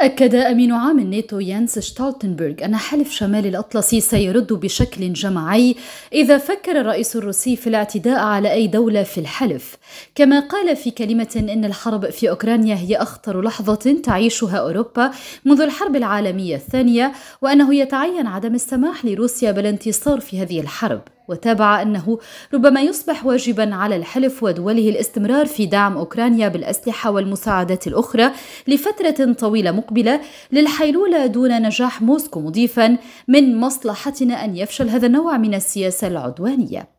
أكد أمين عام الناتو يانس شتالتنبرغ أن حلف شمال الأطلسي سيرد بشكل جماعي إذا فكر الرئيس الروسي في الاعتداء على أي دولة في الحلف كما قال في كلمة إن الحرب في أوكرانيا هي أخطر لحظة تعيشها أوروبا منذ الحرب العالمية الثانية وأنه يتعين عدم السماح لروسيا بالانتصار في هذه الحرب وتابع أنه ربما يصبح واجبا على الحلف ودوله الاستمرار في دعم أوكرانيا بالأسلحة والمساعدات الأخرى لفترة طويلة مقبلة للحيلولة دون نجاح موسكو مضيفا من مصلحتنا أن يفشل هذا النوع من السياسة العدوانية